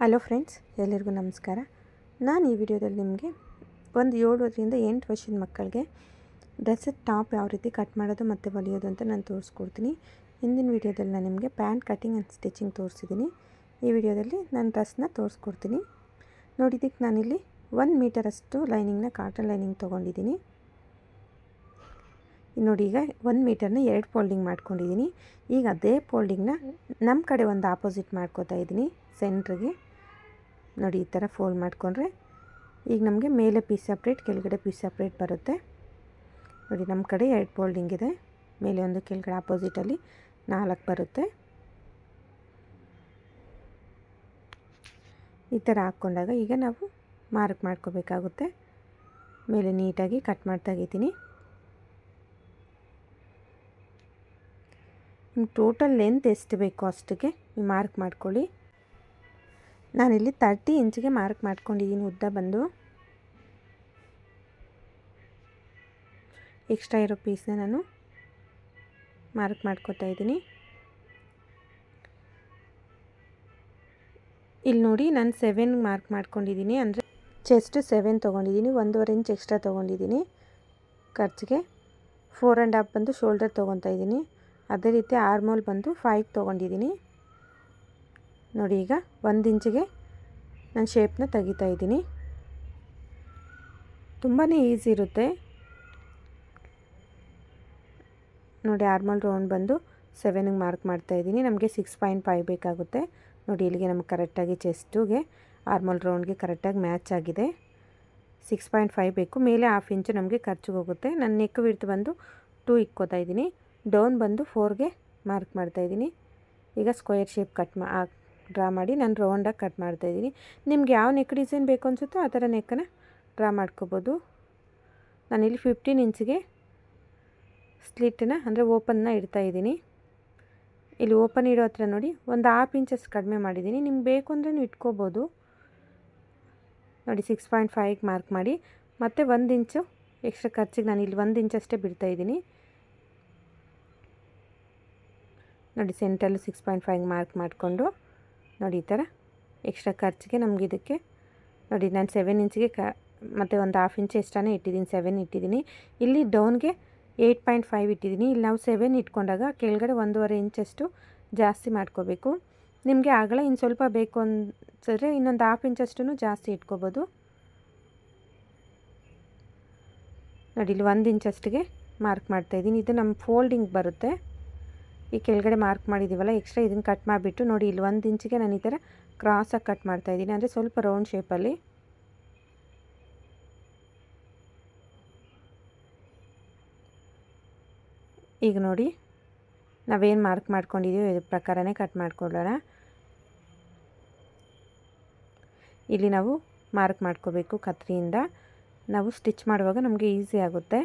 hello friends ಎಲ್ಲರಿಗೂ ನಮಸ್ಕಾರ ನಾನು ಈ ವಿಡಿಯೋದಲ್ಲಿ ನಿಮಗೆ ಒಂದು ಏಳುವರಿಂದ ಎಂಟು ವರ್ಷದ ಮಕ್ಕಳಿಗೆ ಡ್ರೆಸ್ಸದ ಟಾಪ್ ಯಾವ ರೀತಿ ಕಟ್ ಮಾಡೋದು ಮತ್ತು ಹೊಲಿಯೋದು ಅಂತ ನಾನು ತೋರಿಸ್ಕೊಡ್ತೀನಿ ಹಿಂದಿನ ವಿಡಿಯೋದಲ್ಲಿ ನಾನು ನಿಮಗೆ ಪ್ಯಾಂಟ್ ಕಟಿಂಗ್ ಆ್ಯಂಡ್ ಸ್ಟಿಚಿಂಗ್ ತೋರಿಸಿದ್ದೀನಿ ಈ ವಿಡಿಯೋದಲ್ಲಿ ನಾನು ಡ್ರೆಸ್ನ ತೋರಿಸ್ಕೊಡ್ತೀನಿ ನೋಡಿದ್ದಕ್ಕೆ ನಾನಿಲ್ಲಿ ಒನ್ ಮೀಟರಷ್ಟು ಲೈನಿಂಗ್ನ ಕಾಟನ್ ಲೈನಿಂಗ್ ತೊಗೊಂಡಿದ್ದೀನಿ ನೋಡಿ ಈಗ ಒಂದು ಮೀಟರ್ನ ಎರಡು ಫೋಲ್ಡಿಂಗ್ ಮಾಡ್ಕೊಂಡಿದ್ದೀನಿ ಈಗ ಅದೇ ಫೋಲ್ಡಿಂಗ್ನ ನಮ್ಮ ಕಡೆ ಒಂದು ಆಪೋಸಿಟ್ ಮಾಡ್ಕೋತಾ ಇದ್ದೀನಿ ಸೆಂಟ್ರಿಗೆ ನೋಡಿ ಈ ಥರ ಫೋಲ್ಡ್ ಮಾಡಿಕೊಂಡ್ರೆ ಈಗ ನಮಗೆ ಮೇಲೆ ಪೀಸ್ ಸಪ್ರೇಟ್ ಕೆಳಗಡೆ ಪೀಸ್ ಸಪ್ರೇಟ್ ಬರುತ್ತೆ ನೋಡಿ ನಮ್ಮ ಕಡೆ ಎರಡು ಫೋಲ್ಡಿಂಗ್ ಇದೆ ಮೇಲೆ ಒಂದು ಕೆಳಗಡೆ ಆಪೋಸಿಟಲ್ಲಿ ನಾಲ್ಕು ಬರುತ್ತೆ ಈ ಥರ ಹಾಕ್ಕೊಂಡಾಗ ಈಗ ನಾವು ಮಾರ್ಕ್ ಮಾಡ್ಕೋಬೇಕಾಗುತ್ತೆ ಮೇಲೆ ನೀಟಾಗಿ ಕಟ್ ಮಾಡ್ತಾಗಿದ್ದೀನಿ ಟೋಟಲ್ ಲೆಂತ್ ಎಷ್ಟು ಬೇಕೋ ಅಷ್ಟಕ್ಕೆ ನೀವು ಮಾರ್ಕ್ ಮಾಡ್ಕೊಳ್ಳಿ ನಾನಿಲ್ಲಿ ತರ್ಟಿ ಇಂಚಿಗೆ ಮಾರ್ಕ್ ಮಾಡ್ಕೊಂಡಿದ್ದೀನಿ ಉದ್ದ ಬಂದು ಎಕ್ಸ್ಟ್ರಾ ಇರೋ ಪೀಸ್ನ ನಾನು ಮಾರ್ಕ್ ಮಾಡ್ಕೋತಾ ಇದ್ದೀನಿ ಇಲ್ಲಿ ನೋಡಿ ನಾನು ಸೆವೆನ್ ಮಾರ್ಕ್ ಮಾಡ್ಕೊಂಡಿದ್ದೀನಿ ಅಂದರೆ ಚೆಸ್ಟ್ ಸೆವೆನ್ ತೊಗೊಂಡಿದ್ದೀನಿ ಒಂದೂವರೆ ಇಂಚ್ ಎಕ್ಸ್ಟ್ರಾ ತೊಗೊಂಡಿದ್ದೀನಿ ಖರ್ಚಿಗೆ ಫೋರ್ ಆ್ಯಂಡ್ ಹಾಫ್ ಬಂದು ಶೋಲ್ಡರ್ ತೊಗೊತಾ ಇದ್ದೀನಿ ಅದೇ ರೀತಿ ಆರ್ಮೋಲ್ ಬಂದು ಫೈವ್ ತೊಗೊಂಡಿದ್ದೀನಿ ನೋಡಿ ಈಗ ಒಂದು ಇಂಚಿಗೆ ನಾನು ಶೇಪ್ನ ತೆಗಿತಾ ಇದ್ದೀನಿ ತುಂಬಾ ಈಸಿ ಇರುತ್ತೆ ನೋಡಿ ಆರ್ಮಲ್ ರೌಂಡ್ ಬಂದು ಸೆವೆನಿಗೆ ಮಾರ್ಕ್ ಮಾಡ್ತಾ ಇದ್ದೀನಿ ನಮಗೆ ಸಿಕ್ಸ್ ಪಾಯಿಂಟ್ ಫೈವ್ ಬೇಕಾಗುತ್ತೆ ನೋಡಿ ಇಲ್ಲಿಗೆ ನಮಗೆ ಕರೆಕ್ಟಾಗಿ ಚೆಸ್ಟುಗೆ ಆರ್ಮಲ್ ರೌಂಡ್ಗೆ ಕರೆಕ್ಟಾಗಿ ಮ್ಯಾಚ್ ಆಗಿದೆ ಸಿಕ್ಸ್ ಪಾಯಿಂಟ್ ಫೈವ್ ಬೇಕು ಮೇಲೆ ಹಾಫ್ ಇಂಚು ನಮಗೆ ಖರ್ಚಿಗೆ ಹೋಗುತ್ತೆ ನನ್ನ ನೆಕ್ ವಿಡ್ತ್ ಬಂದು ಟೂ ಇಕ್ಕೋತಾ ಇದ್ದೀನಿ ಡೌನ್ ಬಂದು ಫೋರ್ಗೆ ಮಾರ್ಕ್ ಮಾಡ್ತಾಯಿದ್ದೀನಿ ಈಗ ಸ್ಕ್ವೇರ್ ಶೇಪ್ ಕಟ್ ಮಾ ಡ್ರಾ ಮಾಡಿ ನಾನು ರೌಂಡಾಗಿ ಕಟ್ ಮಾಡ್ತಾಯಿದ್ದೀನಿ ನಿಮ್ಗೆ ಯಾವ ನೆಕ್ ಡಿಸೈನ್ ಬೇಕು ಅನಿಸುತ್ತೋ ಆ ಥರ ನೆಕ್ಕನ್ನು ಡ್ರಾ ಮಾಡ್ಕೋಬೋದು ನಾನಿಲ್ಲಿ ಫಿಫ್ಟೀನ್ ಇಂಚಿಗೆ ಸ್ಲಿಟ್ನ ಅಂದರೆ ಓಪನ್ನ ಇಡ್ತಾಯಿದ್ದೀನಿ ಇಲ್ಲಿ ಓಪನ್ ಇಡೋ ಹತ್ರ ನೋಡಿ ಒಂದು ಹಾಫ್ ಇಂಚಸ್ ಕಡಿಮೆ ಮಾಡಿದ್ದೀನಿ ನಿಮ್ಗೆ ಬೇಕು ಅಂದ್ರೆ ಇಟ್ಕೋಬೋದು ನೋಡಿ ಸಿಕ್ಸ್ ಪಾಯಿಂಟ್ ಫೈವ್ಗೆ ಮಾರ್ಕ್ ಮಾಡಿ ಮತ್ತು ಒಂದು ಇಂಚು ಎಕ್ಸ್ಟ್ರಾ ಖರ್ಚಿಗೆ ನಾನು ಇಲ್ಲಿ ಒಂದು ಇಂಚಷ್ಟೇ ಬಿಡ್ತಾಯಿದ್ದೀನಿ ನೋಡಿ ಸೆಂಟಲ್ಲು ಸಿಕ್ಸ್ ಪಾಯಿಂಟ್ ಫೈವ್ಗೆ ಮಾರ್ಕ್ ಮಾಡಿಕೊಂಡು ನೋಡಿ ಈ ಥರ ಎಕ್ಸ್ಟ್ರಾ ಖರ್ಚಿಗೆ ನಮ್ಗೆ ಇದಕ್ಕೆ ನೋಡಿ ನಾನು ಸೆವೆನ್ ಇಂಚಿಗೆ ಕ ಮತ್ತು ಒಂದು ಹಾಫ್ ಇಂಚ್ ಎಷ್ಟಾನೇ ಇಟ್ಟಿದ್ದೀನಿ ಸೆವೆನ್ ಇಟ್ಟಿದ್ದೀನಿ ಇಲ್ಲಿ ಡೌನ್ಗೆ ಏಯ್ಟ್ ಪಾಯಿಂಟ್ ಫೈವ್ ಇಟ್ಟಿದ್ದೀನಿ ಇಲ್ಲಿ ನಾವು ಸೆವೆನ್ ಇಟ್ಕೊಂಡಾಗ ಕೆಳಗಡೆ ಒಂದೂವರೆ ಇಂಚಷ್ಟು ಜಾಸ್ತಿ ಮಾಡ್ಕೋಬೇಕು ನಿಮಗೆ ಆಗಲ ಇನ್ನು ಸ್ವಲ್ಪ ಬೇಕು ಅನ್ಸಿದ್ರೆ ಇನ್ನೊಂದು ಹಾಫ್ ಇಂಚಷ್ಟು ಜಾಸ್ತಿ ಇಟ್ಕೋಬೋದು ನೋಡಿ ಇಲ್ಲಿ ಒಂದು ಇಂಚಷ್ಟಿಗೆ ಮಾರ್ಕ್ ಮಾಡ್ತಾಯಿದ್ದೀನಿ ಇದು ನಮ್ಮ ಫೋಲ್ಡಿಂಗ್ ಬರುತ್ತೆ ಈ ಕೆಳಗಡೆ ಮಾರ್ಕ್ ಮಾಡಿದ್ದೀವಲ್ಲ ಎಕ್ಸ್ಟ್ರಾ ಇದನ್ನು ಕಟ್ ಮಾಡಿಬಿಟ್ಟು ನೋಡಿ ಇಲ್ಲಿ ಒಂದು ಇಂಚಿಗೆ ನಾನು ಈ ಥರ ಕ್ರಾಸಾಗಿ ಕಟ್ ಮಾಡ್ತಾಯಿದ್ದೀನಿ ಅಂದರೆ ಸ್ವಲ್ಪ ರೌಂಡ್ ಶೇಪಲ್ಲಿ ಈಗ ನೋಡಿ ನಾವೇನು ಮಾರ್ಕ್ ಮಾಡ್ಕೊಂಡಿದ್ದೀವಿ ಇದ್ರ ಪ್ರಕಾರನೇ ಕಟ್ ಮಾಡ್ಕೊಳ್ಳೋಣ ಇಲ್ಲಿ ನಾವು ಮಾರ್ಕ್ ಮಾಡ್ಕೋಬೇಕು ಕತ್ರಿಯಿಂದ ನಾವು ಸ್ಟಿಚ್ ಮಾಡುವಾಗ ನಮಗೆ ಈಸಿ ಆಗುತ್ತೆ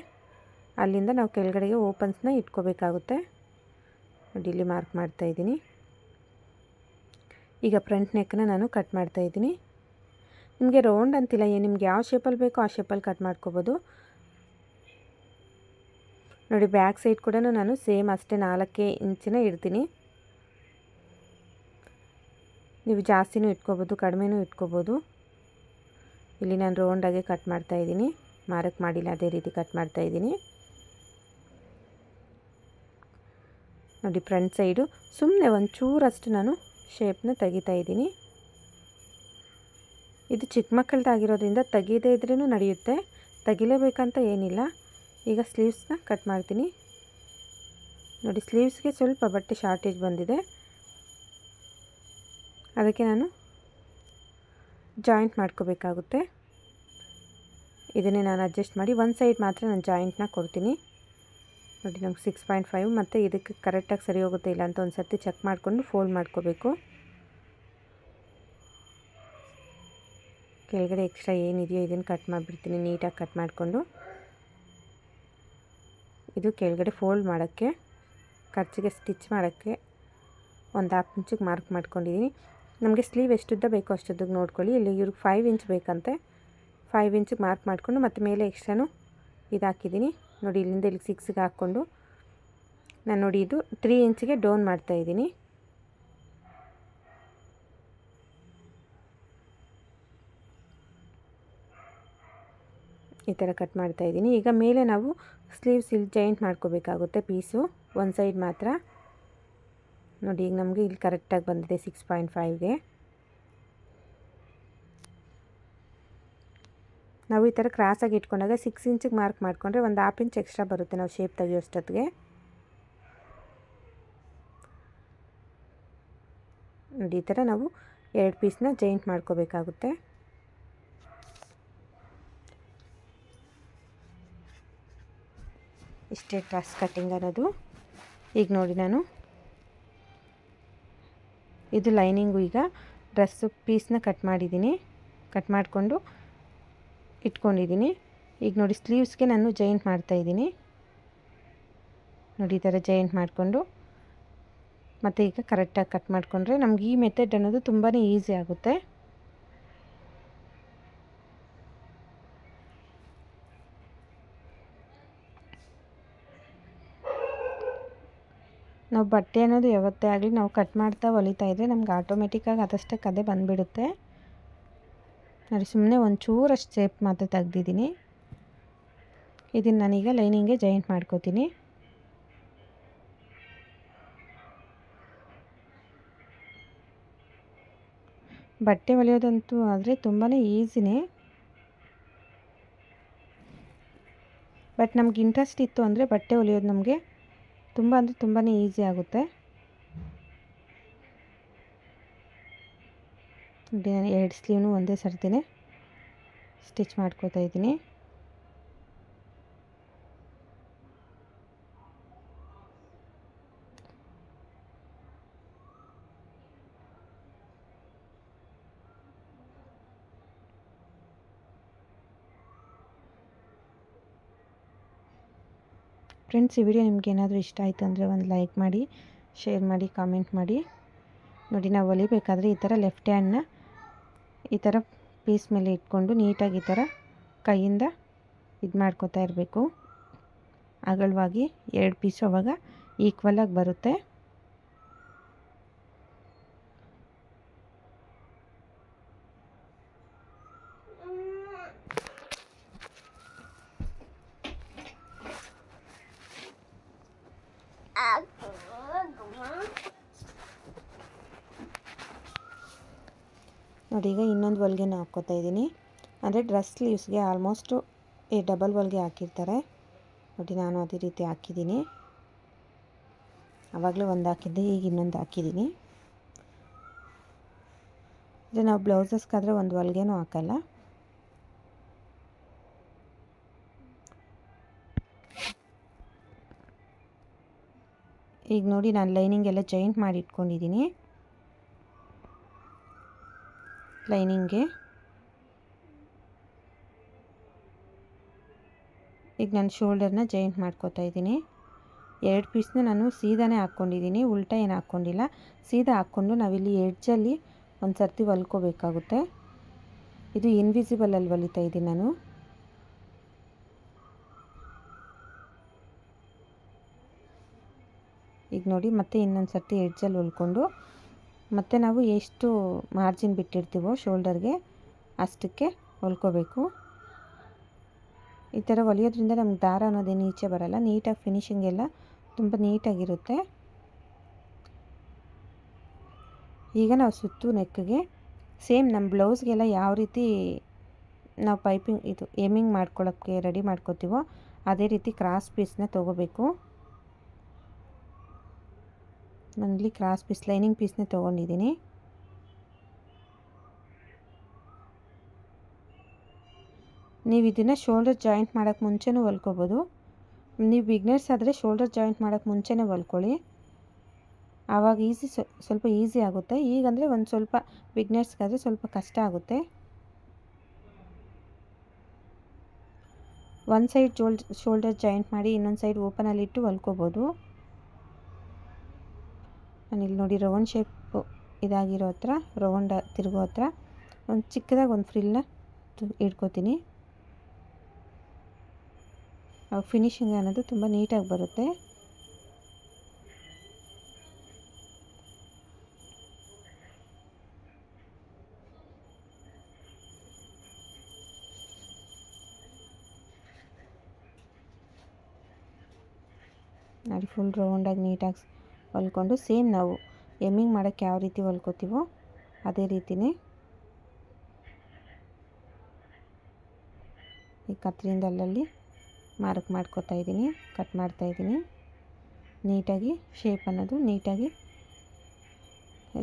ಅಲ್ಲಿಂದ ನಾವು ಕೆಳಗಡೆಗೆ ಓಪನ್ಸ್ನ ಇಟ್ಕೋಬೇಕಾಗುತ್ತೆ ನೋಡಿ ಇಲ್ಲಿ ಮಾರ್ಕ್ ಮಾಡ್ತಾಯಿದ್ದೀನಿ ಈಗ ಫ್ರಂಟ್ ನೆಕ್ನ ನಾನು ಕಟ್ ಮಾಡ್ತಾಯಿದ್ದೀನಿ ನಿಮಗೆ ರೌಂಡ್ ಅಂತಿಲ್ಲ ಏನು ನಿಮ್ಗೆ ಯಾವ ಶೇಪಲ್ಲಿ ಬೇಕೋ ಆ ಶೇಪಲ್ಲಿ ಕಟ್ ಮಾಡ್ಕೋಬೋದು ನೋಡಿ ಬ್ಯಾಕ್ ಸೈಡ್ ಕೂಡ ನಾನು ಸೇಮ್ ಅಷ್ಟೇ ನಾಲ್ಕೇ ಇಂಚಿನ ಇಡ್ತೀನಿ ನೀವು ಜಾಸ್ತಿನೂ ಇಟ್ಕೋಬೋದು ಕಡಿಮೆನೂ ಇಟ್ಕೋಬೋದು ಇಲ್ಲಿ ನಾನು ರೌಂಡಾಗೆ ಕಟ್ ಮಾಡ್ತಾ ಇದ್ದೀನಿ ಮಾರಕ್ಕೆ ಮಾಡಿಲ್ಲ ಅದೇ ರೀತಿ ಕಟ್ ಮಾಡ್ತಾಯಿದ್ದೀನಿ ನೋಡಿ ಫ್ರಂಟ್ ಸೈಡು ಸುಮ್ಮನೆ ಒಂದು ನಾನು ಶೇಪ್ನ ತೆಗಿತಾ ಇದ್ದೀನಿ ಇದು ಚಿಕ್ಕ ಮಕ್ಕಳದಾಗಿರೋದ್ರಿಂದ ತೆಗೀದೇ ಇದ್ರೂ ನಡೆಯುತ್ತೆ ತೆಗಿಲೇಬೇಕಂತ ಏನಿಲ್ಲ ಈಗ ಸ್ಲೀವ್ಸ್ನ ಕಟ್ ಮಾಡ್ತೀನಿ ನೋಡಿ ಸ್ಲೀವ್ಸ್ಗೆ ಸ್ವಲ್ಪ ಬಟ್ಟೆ ಶಾರ್ಟೇಜ್ ಬಂದಿದೆ ಅದಕ್ಕೆ ನಾನು ಜಾಯಿಂಟ್ ಮಾಡ್ಕೋಬೇಕಾಗುತ್ತೆ ಇದನ್ನೇ ನಾನು ಅಡ್ಜಸ್ಟ್ ಮಾಡಿ ಒಂದು ಸೈಡ್ ಮಾತ್ರ ನಾನು ಜಾಯಿಂಟ್ನ ಕೊಡ್ತೀನಿ ನೋಡಿ ನಮ್ಗೆ ಸಿಕ್ಸ್ ಪಾಯಿಂಟ್ ಫೈವ್ ಮತ್ತು ಇದಕ್ಕೆ ಕರೆಕ್ಟಾಗಿ ಸರಿ ಹೋಗುತ್ತೆ ಇಲ್ಲ ಅಂತ ಒಂದು ಸರ್ತಿ ಚೆಕ್ ಮಾಡಿಕೊಂಡು ಫೋಲ್ಡ್ ಮಾಡ್ಕೋಬೇಕು ಕೆಳಗಡೆ ಎಕ್ಸ್ಟ್ರಾ ಏನಿದೆಯೋ ಇದನ್ನು ಕಟ್ ಮಾಡಿಬಿಡ್ತೀನಿ ನೀಟಾಗಿ ಕಟ್ ಮಾಡಿಕೊಂಡು ಇದು ಕೆಳಗಡೆ ಫೋಲ್ಡ್ ಮಾಡೋಕ್ಕೆ ಖರ್ಚಿಗೆ ಸ್ಟಿಚ್ ಮಾಡೋಕ್ಕೆ ಒಂದು ಹಾಫ್ ಇಂಚಿಗೆ ಮಾರ್ಕ್ ಮಾಡ್ಕೊಂಡಿದ್ದೀನಿ ನಮಗೆ ಸ್ಲೀವ್ ಎಷ್ಟುದ್ದ ಬೇಕೋ ಅಷ್ಟುದ್ದಕ್ಕೆ ನೋಡ್ಕೊಳ್ಳಿ ಇಲ್ಲಿ ಇವ್ರಿಗೆ ಫೈವ್ ಇಂಚ್ ಬೇಕಂತೆ ಫೈವ್ ಇಂಚಿಗೆ ಮಾರ್ಕ್ ಮಾಡಿಕೊಂಡು ಮತ್ತು ಮೇಲೆ ಎಕ್ಸ್ಟ್ರಾನು ಇದಾಕಿದ್ದೀನಿ ನೋಡಿ ಇಲ್ಲಿಂದ ಇಲ್ಲಿ ಸಿಕ್ಸ್ಗೆ ಹಾಕ್ಕೊಂಡು ನಾನು ನೋಡಿ ಇದು ತ್ರೀ ಇಂಚಿಗೆ ಡೌನ್ ಮಾಡ್ತಾ ಇದ್ದೀನಿ ಈ ಥರ ಕಟ್ ಮಾಡ್ತಾ ಇದ್ದೀನಿ ಈಗ ಮೇಲೆ ನಾವು ಸ್ಲೀವ್ಸ್ ಇಲ್ಲಿ ಜಾಯಿಂಟ್ ಮಾಡ್ಕೋಬೇಕಾಗುತ್ತೆ ಪೀಸು ಒಂದು ಸೈಡ್ ಮಾತ್ರ ನೋಡಿ ಈಗ ನಮಗೆ ಇಲ್ಲಿ ಕರೆಕ್ಟಾಗಿ ಬಂದಿದೆ ಸಿಕ್ಸ್ ಪಾಯಿಂಟ್ ಫೈವ್ಗೆ ನಾವು ಈ ಥರ ಕ್ರಾಸಾಗಿ ಇಟ್ಕೊಂಡಾಗ ಸಿಕ್ಸ್ ಇಂಚಿಗೆ ಮಾರ್ಕ್ ಮಾಡಿಕೊಂಡ್ರೆ ಒಂದು ಹಾಫ್ ಇಂಚ್ ಎಕ್ಸ್ಟ್ರಾ ಬರುತ್ತೆ ನಾವು ಶೇಪ್ ತೆಗಿಯೋಷ್ಟೊತ್ತಿಗೆ ನೋಡಿ ಈ ಥರ ನಾವು ಎರಡು ಪೀಸ್ನ ಜಾಯಿಂಟ್ ಮಾಡ್ಕೋಬೇಕಾಗುತ್ತೆ ಇಷ್ಟೇ ಡ್ರೆಸ್ ಕಟ್ಟಿಂಗ್ ಅನ್ನೋದು ಈಗ ನೋಡಿ ನಾನು ಇದು ಲೈನಿಂಗು ಈಗ ಡ್ರೆಸ್ಸು ಪೀಸ್ನ ಕಟ್ ಮಾಡಿದ್ದೀನಿ ಕಟ್ ಮಾಡಿಕೊಂಡು ಇಟ್ಕೊಂಡಿದ್ದೀನಿ ಈಗ ನೋಡಿ ಸ್ಲೀವ್ಸ್ಗೆ ನಾನು ಜಾಯಿಂಟ್ ಮಾಡ್ತಾಯಿದ್ದೀನಿ ನೋಡಿ ಈ ಥರ ಜಾಯಿಂಟ್ ಮಾಡಿಕೊಂಡು ಮತ್ತು ಈಗ ಕರೆಕ್ಟಾಗಿ ಕಟ್ ಮಾಡಿಕೊಂಡ್ರೆ ನಮ್ಗೆ ಈ ಮೆಥಡ್ ಅನ್ನೋದು ತುಂಬಾ ಈಸಿ ಆಗುತ್ತೆ ನಾವು ಬಟ್ಟೆ ಅನ್ನೋದು ಯಾವತ್ತೇ ಆಗಲಿ ನಾವು ಕಟ್ ಮಾಡ್ತಾ ಹೊಲಿತಾ ಇದ್ದರೆ ನಮ್ಗೆ ಆಟೋಮೆಟಿಕ್ಕಾಗಿ ಅದಷ್ಟಕ್ಕೆ ಅದೇ ಬಂದುಬಿಡುತ್ತೆ ನೋಡಿ ಸುಮ್ಮನೆ ಒಂಚೂರಷ್ಟು ಸೇಪ್ ಮಾತ್ರ ತೆಗ್ದಿದ್ದೀನಿ ಇದನ್ನು ನಾನೀಗ ಲೈನಿಂಗೆ ಜಾಯಿಂಟ್ ಮಾಡ್ಕೋತೀನಿ ಬಟ್ಟೆ ಹೊಲಿಯೋದಂತೂ ಆದರೆ ತುಂಬಾ ಈಸಿನೇ ಬಟ್ ನಮ್ಗೆ ಇಂಟ್ರೆಸ್ಟ್ ಇತ್ತು ಅಂದರೆ ಬಟ್ಟೆ ಹೊಲಿಯೋದು ನಮಗೆ ತುಂಬ ಅಂದರೆ ತುಂಬಾ ಈಸಿ ಆಗುತ್ತೆ ಎರಡು ಸ್ಲೀವ್ನು ಒಂದೇ ಸರ್ತಿನೇ ಸ್ಟಿಚ್ ಮಾಡ್ಕೋತಾ ಇದ್ದೀನಿ ಫ್ರೆಂಡ್ಸ್ ಈ ವಿಡಿಯೋ ನಿಮ್ಗೆ ಏನಾದರೂ ಇಷ್ಟ ಆಯಿತು ಅಂದರೆ ಒಂದು ಲೈಕ್ ಮಾಡಿ ಶೇರ್ ಮಾಡಿ ಕಾಮೆಂಟ್ ಮಾಡಿ ನೋಡಿ ನಾವು ಹೊಲಿಬೇಕಾದ್ರೆ ಈ ಥರ ಲೆಫ್ಟ್ ಹ್ಯಾಂಡ್ನ ಈ ಥರ ಪೀಸ್ ಮೇಲೆ ಇಟ್ಕೊಂಡು ನೀಟಾಗಿ ಈ ಥರ ಕೈಯಿಂದ ಇದು ಮಾಡ್ಕೋತಾ ಇರಬೇಕು ಅಗಲವಾಗಿ ಎರಡು ಪೀಸು ಅವಾಗ ಈಕ್ವಲಾಗಿ ಬರುತ್ತೆ ನೋಡಿ ಈಗ ಇನ್ನೊಂದು ಹೊಲಿಗೆನ ಹಾಕ್ಕೋತಾ ಇದ್ದೀನಿ ಅಂದರೆ ಡ್ರೆಸ್ ಲೀವ್ಸ್ಗೆ ಆಲ್ಮೋಸ್ಟು ಈ ಡಬಲ್ ಹೊಲಿಗೆ ಹಾಕಿರ್ತಾರೆ ನೋಡಿ ನಾನು ಅದೇ ರೀತಿ ಹಾಕಿದ್ದೀನಿ ಆವಾಗಲೇ ಒಂದು ಹಾಕಿದ್ದೆ ಈಗ ಇನ್ನೊಂದು ಹಾಕಿದ್ದೀನಿ ಅಂದರೆ ನಾವು ಬ್ಲೌಸಸ್ಗಾದರೆ ಒಂದು ಹೊಲಿಗೆನೂ ಹಾಕಲ್ಲ ಈಗ ನೋಡಿ ನಾನು ಲೈನಿಂಗ್ ಎಲ್ಲ ಜಾಯಿಂಟ್ ಮಾಡಿ ಇಟ್ಕೊಂಡಿದ್ದೀನಿ ಲೈನಿಂಗ್ಗೆ ಈಗ ನಾನು ಶೋಲ್ಡರ್ನ ಜಾಯಿಂಟ್ ಮಾಡ್ಕೋತಾ ಇದ್ದೀನಿ ಎರಡು ಪೀಸ್ನ ನಾನು ಸೀದಾನೇ ಹಾಕ್ಕೊಂಡಿದ್ದೀನಿ ಉಲ್ಟಾ ಏನು ಹಾಕ್ಕೊಂಡಿಲ್ಲ ಸೀದಾ ಹಾಕ್ಕೊಂಡು ನಾವಿಲ್ಲಿ ಎಡ್ಜಲ್ಲಿ ಒಂದು ಸರ್ತಿ ಹೊಲ್ಕೋಬೇಕಾಗುತ್ತೆ ಇದು ಇನ್ವಿಸಿಬಲಲ್ಲಿ ಹೊಲಿತಾ ಇದ್ದೀನಿ ನಾನು ಈಗ ನೋಡಿ ಮತ್ತೆ ಇನ್ನೊಂದು ಸರ್ತಿ ಎಡ್ಜಲ್ಲಿ ಹೊಲ್ಕೊಂಡು ಮತ್ತು ನಾವು ಎಷ್ಟು ಮಾರ್ಜಿನ್ ಬಿಟ್ಟಿರ್ತೀವೋ ಶೋಲ್ಡರ್ಗೆ ಅಷ್ಟಕ್ಕೆ ಹೊಲ್ಕೋಬೇಕು ಈ ಥರ ಹೊಲಿಯೋದ್ರಿಂದ ನಮ್ಗೆ ದಾರ ಅನ್ನೋದೇನು ಈಚೆ ಬರಲ್ಲ ನೀಟಾಗಿ ಫಿನಿಷಿಂಗ್ ಎಲ್ಲ ತುಂಬ ನೀಟಾಗಿರುತ್ತೆ ಈಗ ನಾವು ಸುತ್ತು ನೆಕ್ಗೆ ಸೇಮ್ ನಮ್ಮ ಬ್ಲೌಸ್ಗೆಲ್ಲ ಯಾವ ರೀತಿ ನಾವು ಪೈಪಿಂಗ್ ಇದು ಏಮಿಂಗ್ ಮಾಡ್ಕೊಳ್ಳೋಕ್ಕೆ ರೆಡಿ ಮಾಡ್ಕೋತೀವೋ ಅದೇ ರೀತಿ ಕ್ರಾಸ್ ಪೀಸ್ನ ತೊಗೋಬೇಕು ನಾನಿಲ್ಲಿ ಕ್ರಾಸ್ ಪೀಸ್ ಲೈನಿಂಗ್ ಪೀಸ್ನೇ ತೊಗೊಂಡಿದ್ದೀನಿ ನೀವು ಇದನ್ನು ಶೋಲ್ಡರ್ ಜಾಯಿಂಟ್ ಮಾಡೋಕ್ಕೆ ಮುಂಚೆನೂ ಹೊಲ್ಕೋಬೋದು ನೀವು ಬಿಗ್ನರ್ಸ್ ಆದರೆ ಶೋಲ್ಡರ್ ಜಾಯಿಂಟ್ ಮಾಡೋಕ್ಕೆ ಮುಂಚೆನೇ ಹೊಲ್ಕೊಳ್ಳಿ ಆವಾಗ ಈಸಿ ಸ್ವಲ್ಪ ಈಸಿ ಆಗುತ್ತೆ ಈಗಂದರೆ ಒಂದು ಸ್ವಲ್ಪ ಬಿಗ್ನರ್ಸ್ಗಾದರೆ ಸ್ವಲ್ಪ ಕಷ್ಟ ಆಗುತ್ತೆ ಒಂದು ಸೈಡ್ ಶೋಲ್ಡ್ ಶೋಲ್ಡರ್ ಜಾಯಿಂಟ್ ಮಾಡಿ ಇನ್ನೊಂದು ಸೈಡ್ ಓಪನಲ್ಲಿಟ್ಟು ಇಟ್ಟು ಹೊಲ್ಕೋಬೋದು ಇಲ್ಲಿ ನೋಡಿ ರೌಂಡ್ ಶೇಪ್ ಇದಾಗಿರೋ ಹತ್ರ ರೌಂಡ್ ತಿರುಗೋ ಹತ್ರ ಒಂದು ಚಿಕ್ಕದಾಗಿ ಒಂದು ಫ್ರಿಲ್ನ ಇಟ್ಕೋತೀನಿ ಅವಾಗ ಫಿನಿಷಿಂಗ್ ಅನ್ನೋದು ತುಂಬ ನೀಟಾಗಿ ಬರುತ್ತೆ ನೋಡಿ ಫುಲ್ ರೌಂಡಾಗಿ ನೀಟಾಗಿ ಹೊಲ್ಕೊಂಡು ಸೇಮ್ ನಾವು ಎಮ್ಮಿಂಗ್ ಮಾಡೋಕ್ಕೆ ಯಾವ ರೀತಿ ಹೊಲ್ಕೋತೀವೋ ಅದೇ ರೀತಿಯೇ ಈ ಕತ್ತರಿಂದ ಅಲ್ಲಲ್ಲಿ ಮಾರ್ಕ್ ಮಾಡ್ಕೋತಾ ಇದ್ದೀನಿ ಕಟ್ ಮಾಡ್ತಾ ನೀಟಾಗಿ ಶೇಪ್ ಅನ್ನೋದು ನೀಟಾಗಿ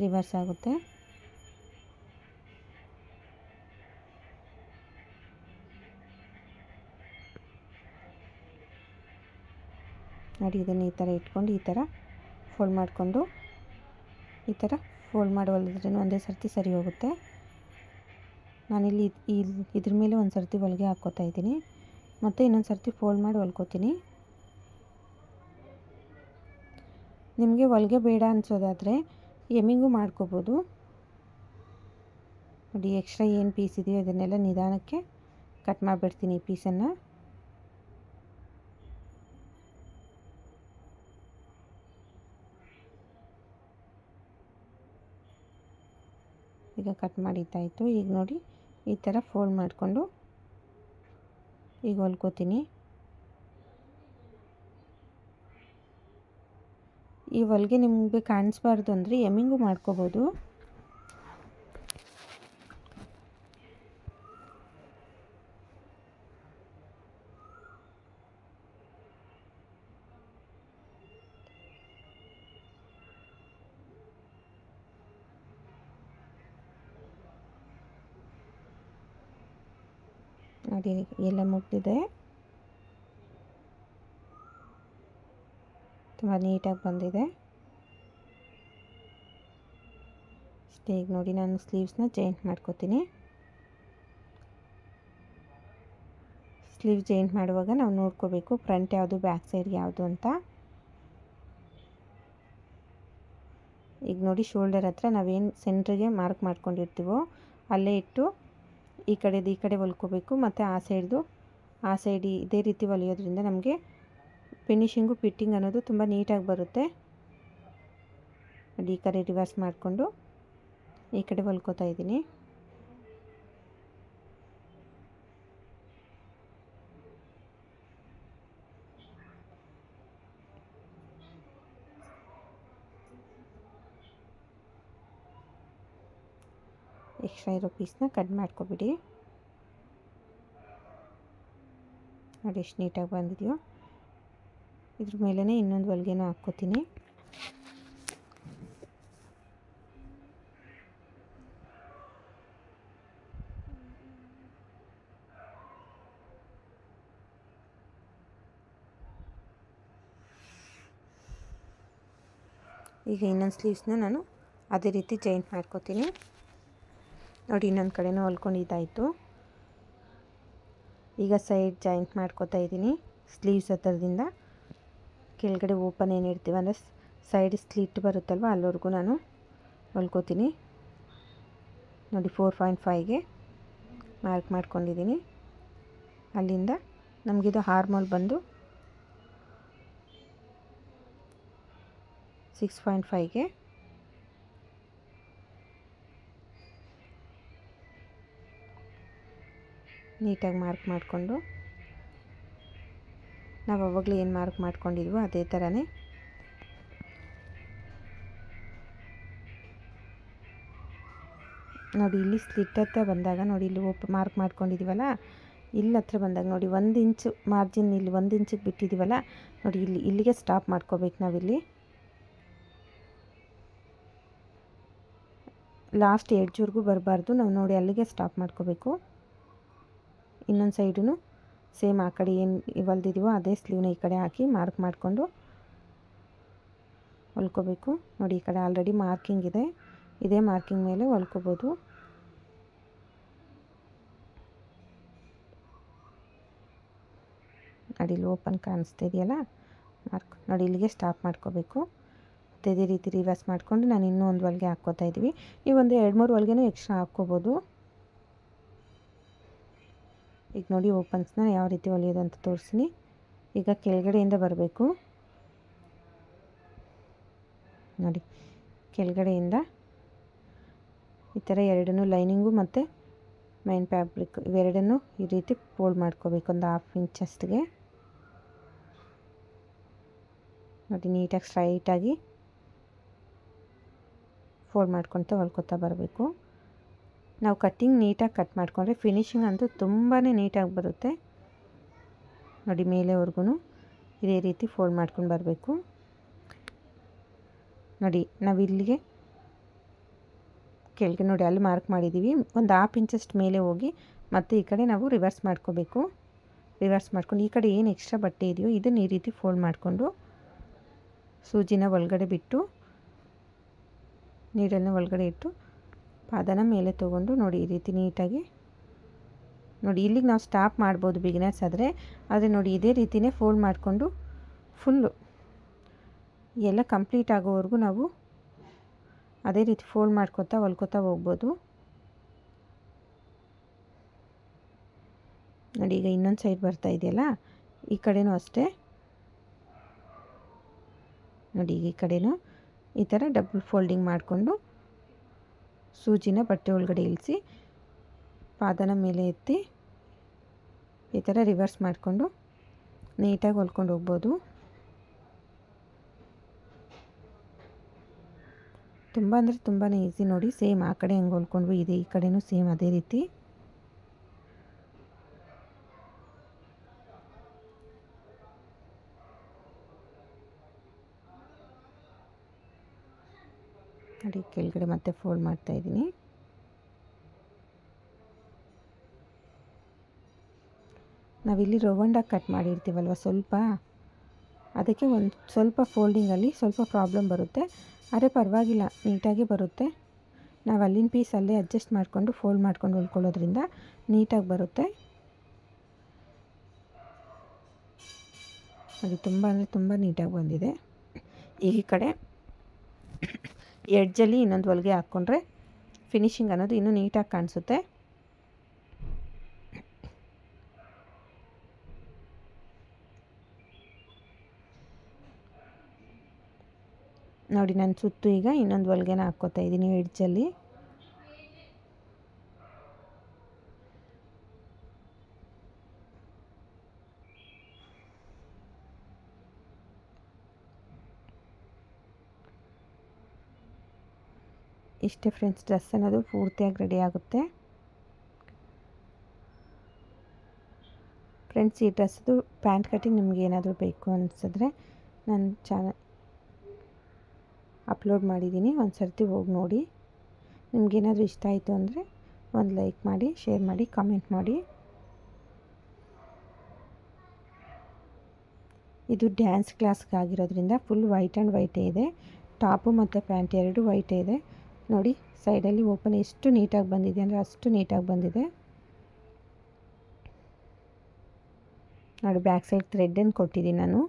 ರಿವರ್ಸ್ ಆಗುತ್ತೆ ನೋಡಿ ಇದನ್ನು ಈ ಥರ ಇಟ್ಕೊಂಡು ಈ ಥರ ಫೋಲ್ಡ್ ಮಾಡಿಕೊಂಡು ಈ ಥರ ಫೋಲ್ಡ್ ಮಾಡೋದ್ರಿಂದ ಒಂದೇ ಸರ್ತಿ ಸರಿ ಹೋಗುತ್ತೆ ನಾನಿಲ್ಲಿ ಇದ್ರ ಮೇಲೆ ಒಂದು ಸರ್ತಿ ಹೊಲಿಗೆ ಹಾಕ್ಕೋತಾ ಇದ್ದೀನಿ ಮತ್ತು ಇನ್ನೊಂದು ಸರ್ತಿ ಫೋಲ್ಡ್ ಮಾಡಿ ಹೊಲ್ಕೋತೀನಿ ನಿಮಗೆ ಹೊಲಿಗೆ ಬೇಡ ಅನ್ಸೋದಾದರೆ ಎಮ್ಮಿಂಗು ಮಾಡ್ಕೋಬೋದು ನೋಡಿ ಎಕ್ಸ್ಟ್ರಾ ಏನು ಪೀಸ್ ಇದೆಯೋ ಅದನ್ನೆಲ್ಲ ನಿಧಾನಕ್ಕೆ ಕಟ್ ಮಾಡಿಬಿಡ್ತೀನಿ ಈ ಪೀಸನ್ನು ಕಟ್ ಮಾಡಿದ್ದಾಯಿತು ಈಗ ನೋಡಿ ಈ ಥರ ಫೋಲ್ಡ್ ಮಾಡಿಕೊಂಡು ಈಗ ಹೊಲ್ಕೋತೀನಿ ಈ ಹೊಲಿಗೆ ನಿಮಗೆ ಕಾಣಿಸ್ಬಾರ್ದು ಅಂದರೆ ಎಮ್ಮಿಂಗು ಮಾಡ್ಕೋಬೋದು ಮಾಡಿ ಎಲ್ಲ ಮುಟ್ಟಿದೆ ತುಂಬ ನೀಟಾಗಿ ಬಂದಿದೆ ಈಗ ನೋಡಿ ನಾನು ಸ್ಲೀವ್ಸ್ನ ಜಾಯಿಂಟ್ ಮಾಡ್ಕೋತೀನಿ ಸ್ಲೀವ್ ಜಾಯಿಂಟ್ ಮಾಡುವಾಗ ನಾವು ನೋಡ್ಕೋಬೇಕು ಫ್ರಂಟ್ ಯಾವುದು ಬ್ಯಾಕ್ ಸೈಡ್ ಯಾವುದು ಅಂತ ಈಗ ನೋಡಿ ಶೋಲ್ಡರ್ ಹತ್ರ ನಾವೇನು ಸೆಂಟ್ರಿಗೆ ಮಾರ್ಕ್ ಮಾಡ್ಕೊಂಡಿರ್ತೀವೋ ಅಲ್ಲೇ ಇಟ್ಟು ಈ ಕಡೆದು ಈ ಕಡೆ ಹೊಲ್ಕೋಬೇಕು ಮತ್ತು ಆ ಸೈಡ್ದು ಆ ಸೈಡ್ ಇದೇ ರೀತಿ ಹೊಲಿಯೋದ್ರಿಂದ ನಮಗೆ ಫಿನಿಷಿಂಗು ಫಿಟ್ಟಿಂಗ್ ಅನ್ನೋದು ತುಂಬ ನೀಟಾಗಿ ಬರುತ್ತೆ ಅದು ಈ ಕಡೆ ರಿವರ್ಸ್ ಮಾಡಿಕೊಂಡು ಈ ಕಡೆ ಹೊಲ್ಕೋತಾ ಇದ್ದೀನಿ ಎಕ್ಸ್ಟ್ರಾ ಇರೋ ಪೀಸ್ನ ಕಟ್ ಮಾಡ್ಕೊಬಿಡಿ ನೋಡಿ ಎಷ್ಟು ನೀಟಾಗಿ ಬಂದಿದೆಯೋ ಇದ್ರ ಮೇಲೇ ಇನ್ನೊಂದು ಹೊಲಿಗೆನೂ ಹಾಕ್ಕೋತೀನಿ ಈಗ ಇನ್ನೊಂದು ಸ್ಲೀವ್ಸ್ನ ನಾನು ಅದೇ ರೀತಿ ಜಾಯಿಂಟ್ ಮಾಡ್ಕೋತೀನಿ ನೋಡಿ ಇನ್ನೊಂದು ಕಡೆನೂ ಹೊಲ್ಕೊಂಡಿದ್ದಾಯಿತು ಈಗ ಸೈಡ್ ಜಾಯಿಂಟ್ ಮಾಡ್ಕೋತಾ ಇದ್ದೀನಿ ಸ್ಲೀವ್ಸ್ ಹತ್ತಿರದಿಂದ ಕೆಳಗಡೆ ಓಪನ್ ಏನು ಅಂದರೆ ಸೈಡ್ ಸ್ಲಿಟ್ ಬರುತ್ತಲ್ವ ಅಲ್ಲಿವರೆಗೂ ನಾನು ಹೊಲ್ಕೋತೀನಿ ನೋಡಿ ಫೋರ್ ಪಾಯಿಂಟ್ ಫೈವ್ಗೆ ಮಾರ್ಕ್ ಮಾಡ್ಕೊಂಡಿದ್ದೀನಿ ಅಲ್ಲಿಂದ ನಮಗಿದು ಹಾರ್ಮೋಲ್ ಬಂದು ಸಿಕ್ಸ್ ಪಾಯಿಂಟ್ ಫೈವ್ಗೆ ನೀಟಾಗಿ ಮಾರ್ಕ್ ಮಾಡಿಕೊಂಡು ನಾವು ಅವಾಗಲೇ ಏನು ಮಾರ್ಕ್ ಮಾಡ್ಕೊಂಡಿದ್ವೋ ಅದೇ ಥರನೇ ನೋಡಿ ಇಲ್ಲಿ ಸ್ಲಿಟ್ ಹತ್ರ ಬಂದಾಗ ನೋಡಿ ಇಲ್ಲಿ ಓಪ್ ಮಾರ್ಕ್ ಮಾಡ್ಕೊಂಡಿದ್ದೀವಲ್ಲ ಇಲ್ಲಿ ಹತ್ರ ಬಂದಾಗ ನೋಡಿ ಒಂದು ಇಂಚು ಮಾರ್ಜಿನ್ ಇಲ್ಲಿ ಒಂದು ಇಂಚಿಗೆ ಬಿಟ್ಟಿದ್ದೀವಲ್ಲ ನೋಡಿ ಇಲ್ಲಿ ಇಲ್ಲಿಗೆ ಸ್ಟಾಪ್ ಮಾಡ್ಕೋಬೇಕು ನಾವಿಲ್ಲಿ ಲಾಸ್ಟ್ ಎಡ್ಜ್ವರೆಗೂ ಬರಬಾರ್ದು ನಾವು ನೋಡಿ ಅಲ್ಲಿಗೆ ಸ್ಟಾಪ್ ಮಾಡ್ಕೋಬೇಕು ಇನ್ನೊಂದು ಸೈಡು ಸೇಮ್ ಆ ಕಡೆ ಏನು ಹೊಲ್ದಿದ್ದೀವೋ ಅದೇ ಸ್ಲೀವ್ನ ಈ ಕಡೆ ಹಾಕಿ ಮಾರ್ಕ್ ಮಾಡಿಕೊಂಡು ಹೊಲ್ಕೋಬೇಕು ನೋಡಿ ಈ ಕಡೆ ಆಲ್ರೆಡಿ ಮಾರ್ಕಿಂಗ್ ಇದೆ ಇದೇ ಮಾರ್ಕಿಂಗ್ ಮೇಲೆ ಹೊಲ್ಕೋಬೋದು ನೋಡಿ ಇಲ್ಲಿ ಓಪನ್ ಕಾಣಿಸ್ತಾ ಇದೆಯಲ್ಲ ಮಾರ್ಕ್ ನೋಡಿ ಇಲ್ಲಿಗೆ ಸ್ಟಾಪ್ ಮಾಡ್ಕೋಬೇಕು ಮತ್ತು ಇದೇ ರೀತಿ ರಿವರ್ಸ್ ಮಾಡಿಕೊಂಡು ನಾನು ಇನ್ನೂ ಒಂದು ಹೊಲಿಗೆ ಹಾಕ್ಕೋತಾ ಇದ್ದೀವಿ ಈ ಒಂದು ಎರಡು ಮೂರು ಹೊಲಿಗೆನೂ ಎಕ್ಸ್ಟ್ರಾ ಹಾಕ್ಕೋಬೋದು ಈಗ ನೋಡಿ ಓಪನ್ಸ್ನ ಯಾವ ರೀತಿ ಹೊಲಿಯೋದು ಅಂತ ತೋರಿಸ್ತೀನಿ ಈಗ ಕೆಳಗಡೆಯಿಂದ ಬರಬೇಕು ನೋಡಿ ಕೆಳಗಡೆಯಿಂದ ಈ ಥರ ಎರಡನ್ನೂ ಲೈನಿಂಗು ಮತ್ತು ಮೈನ್ ಫ್ಯಾಬ್ರಿಕ್ ಇವೆರಡನ್ನು ಈ ರೀತಿ ಫೋಲ್ಡ್ ಮಾಡ್ಕೋಬೇಕು ಒಂದು ಹಾಫ್ ಇಂಚಸ್ಟ್ಗೆ ನೋಡಿ ನೀಟಾಗಿ ಸ್ಟ್ರೈಟಾಗಿ ಫೋಲ್ಡ್ ಮಾಡ್ಕೊತ ಹೊಲ್ಕೋತಾ ಬರಬೇಕು ನಾವು ಕಟ್ಟಿಂಗ್ ನೀಟಾಗಿ ಕಟ್ ಮಾಡಿಕೊಂಡ್ರೆ ಫಿನಿಷಿಂಗ್ ಅಂತೂ ತುಂಬಾ ನೀಟಾಗಿ ಬರುತ್ತೆ ನೋಡಿ ಮೇಲೆವರೆಗೂ ಇದೇ ರೀತಿ ಫೋಲ್ಡ್ ಮಾಡ್ಕೊಂಡು ಬರಬೇಕು ನೋಡಿ ನಾವು ಇಲ್ಲಿಗೆ ಕೆಳಗೆ ನೋಡಿ ಅಲ್ಲಿ ಮಾರ್ಕ್ ಮಾಡಿದ್ದೀವಿ ಒಂದು ಹಾಫ್ ಇಂಚಷ್ಟು ಮೇಲೆ ಹೋಗಿ ಮತ್ತು ಈ ಕಡೆ ನಾವು ರಿವರ್ಸ್ ಮಾಡ್ಕೋಬೇಕು ರಿವರ್ಸ್ ಮಾಡ್ಕೊಂಡು ಈ ಕಡೆ ಏನು ಎಕ್ಸ್ಟ್ರಾ ಬಟ್ಟೆ ಇದೆಯೋ ಇದನ್ನು ಈ ರೀತಿ ಫೋಲ್ಡ್ ಮಾಡಿಕೊಂಡು ಸೂಜಿನ ಒಳಗಡೆ ಬಿಟ್ಟು ನೀರನ್ನು ಒಳಗಡೆ ಇಟ್ಟು ಪಾದನ ಮೇಲೆ ತೊಗೊಂಡು ನೋಡಿ ಈ ರೀತಿ ನೀಟಾಗಿ ನೋಡಿ ಇಲ್ಲಿಗೆ ನಾವು ಸ್ಟಾಪ್ ಮಾಡ್ಬೋದು ಬಿಗಿನರ್ಸ್ ಆದರೆ ಆದರೆ ನೋಡಿ ಇದೇ ರೀತಿಯೇ ಫೋಲ್ಡ್ ಮಾಡಿಕೊಂಡು ಫುಲ್ಲು ಎಲ್ಲ ಕಂಪ್ಲೀಟ್ ಆಗೋವರೆಗೂ ನಾವು ಅದೇ ರೀತಿ ಫೋಲ್ಡ್ ಮಾಡ್ಕೊತಾ ಹೊಲ್ಕೊತಾ ಹೋಗ್ಬೋದು ನೋಡಿ ಈಗ ಇನ್ನೊಂದು ಸೈಡ್ ಬರ್ತಾ ಇದೆಯಲ್ಲ ಈ ಕಡೆಯೂ ಅಷ್ಟೇ ನೋಡಿ ಈ ಕಡೆನೂ ಈ ಥರ ಡಬಲ್ ಫೋಲ್ಡಿಂಗ್ ಮಾಡಿಕೊಂಡು ಸೂಜಿನ ಬಟ್ಟೆ ಒಳಗಡೆ ಇಳಿಸಿ ಪಾದನ ಮೇಲೆ ಎತ್ತಿ ಈ ಥರ ರಿವರ್ಸ್ ಮಾಡಿಕೊಂಡು ನೀಟಾಗಿ ಹೊಲ್ಕೊಂಡು ಹೋಗ್ಬೋದು ತುಂಬ ಅಂದರೆ ತುಂಬಾ ಈಸಿ ನೋಡಿ ಸೇಮ್ ಆ ಕಡೆ ಹೆಂಗೆ ಹೊಲ್ಕೊಂಡ್ವಿ ಇದೆ ಈ ಕಡೆಯೂ ಸೇಮ್ ಅದೇ ರೀತಿ ಕಡೆ ಮತ್ತೆ ಫೋಲ್ಡ್ ಮಾಡ್ತಾ ಇದ್ದೀನಿ ನಾವಿಲ್ಲಿ ರೌಂಡಾ ಕಟ್ ಮಾಡಿರ್ತೀವಲ್ವ ಸ್ವಲ್ಪ ಅದಕ್ಕೆ ಒಂದು ಸ್ವಲ್ಪ ಫೋಲ್ಡಿಂಗಲ್ಲಿ ಸ್ವಲ್ಪ ಪ್ರಾಬ್ಲಮ್ ಬರುತ್ತೆ ಆದರೆ ಪರವಾಗಿಲ್ಲ ನೀಟಾಗಿ ಬರುತ್ತೆ ನಾವು ಅಲ್ಲಿನ ಪೀಸಲ್ಲೇ ಅಡ್ಜಸ್ಟ್ ಮಾಡಿಕೊಂಡು ಫೋಲ್ಡ್ ಮಾಡ್ಕೊಂಡು ಉಳ್ಕೊಳ್ಳೋದ್ರಿಂದ ನೀಟಾಗಿ ಬರುತ್ತೆ ಅದು ತುಂಬ ಅಂದರೆ ತುಂಬ ನೀಟಾಗಿ ಬಂದಿದೆ ಈ ಕಡೆ ಎಡ್ಜಲ್ಲಿ ಇನ್ನೊಂದು ಹೊಲಿಗೆ ಹಾಕ್ಕೊಂಡ್ರೆ ಫಿನಿಶಿಂಗ್ ಅನ್ನೋದು ಇನ್ನೂ ನೀಟಾಗಿ ಕಾಣಿಸುತ್ತೆ ನೋಡಿ ನಾನು ಸುತ್ತು ಈಗ ಇನ್ನೊಂದು ಹೊಲಿಗೆನ ಹಾಕ್ಕೋತಾ ಇದ್ದೀನಿ ಎಡ್ಜಲ್ಲಿ ಇಷ್ಟೇ ಫ್ರೆಂಡ್ಸ್ ಡ್ರೆಸ್ ಅನ್ನೋದು ಪೂರ್ತಿಯಾಗಿ ರೆಡಿ ಆಗುತ್ತೆ ಫ್ರೆಂಡ್ಸ್ ಈ ಡ್ರೆಸ್ದು ಪ್ಯಾಂಟ್ ಕಟ್ಟಿಂಗ್ ನಿಮಗೆ ಏನಾದರೂ ಬೇಕು ಅನಿಸಿದ್ರೆ ನನ್ನ ಚಾನಲ್ ಅಪ್ಲೋಡ್ ಮಾಡಿದ್ದೀನಿ ಒಂದು ಸರ್ತಿ ಹೋಗಿ ನೋಡಿ ನಿಮಗೇನಾದರೂ ಇಷ್ಟ ಆಯಿತು ಅಂದರೆ ಒಂದು ಲೈಕ್ ಮಾಡಿ ಶೇರ್ ಮಾಡಿ ಕಮೆಂಟ್ ಮಾಡಿ ಇದು ಡ್ಯಾನ್ಸ್ ಕ್ಲಾಸ್ಗಾಗಿರೋದ್ರಿಂದ ಫುಲ್ ವೈಟ್ ಆ್ಯಂಡ್ ವೈಟೇ ಇದೆ ಟಾಪು ಮತ್ತು ಪ್ಯಾಂಟ್ ಎರಡು ವೈಟೇ ಇದೆ ನೋಡಿ ಸೈಡಲ್ಲಿ ಓಪನ್ ಎಷ್ಟು ನೀಟಾಗಿ ಬಂದಿದೆ ಅಂದರೆ ಅಷ್ಟು ನೀಟಾಗಿ ಬಂದಿದೆ ನೋಡಿ ಬ್ಯಾಕ್ ಸೈಡ್ ಥ್ರೆಡ್ಡನ್ನು ಕೊಟ್ಟಿದ್ದೀನಿ ನಾನು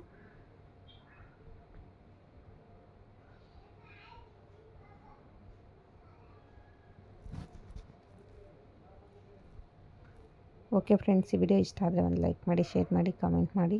ಓಕೆ ಫ್ರೆಂಡ್ಸ್ ಈ ವಿಡಿಯೋ ಇಷ್ಟ ಆದರೆ ಒಂದು ಲೈಕ್ ಮಾಡಿ ಶೇರ್ ಮಾಡಿ ಕಮೆಂಟ್ ಮಾಡಿ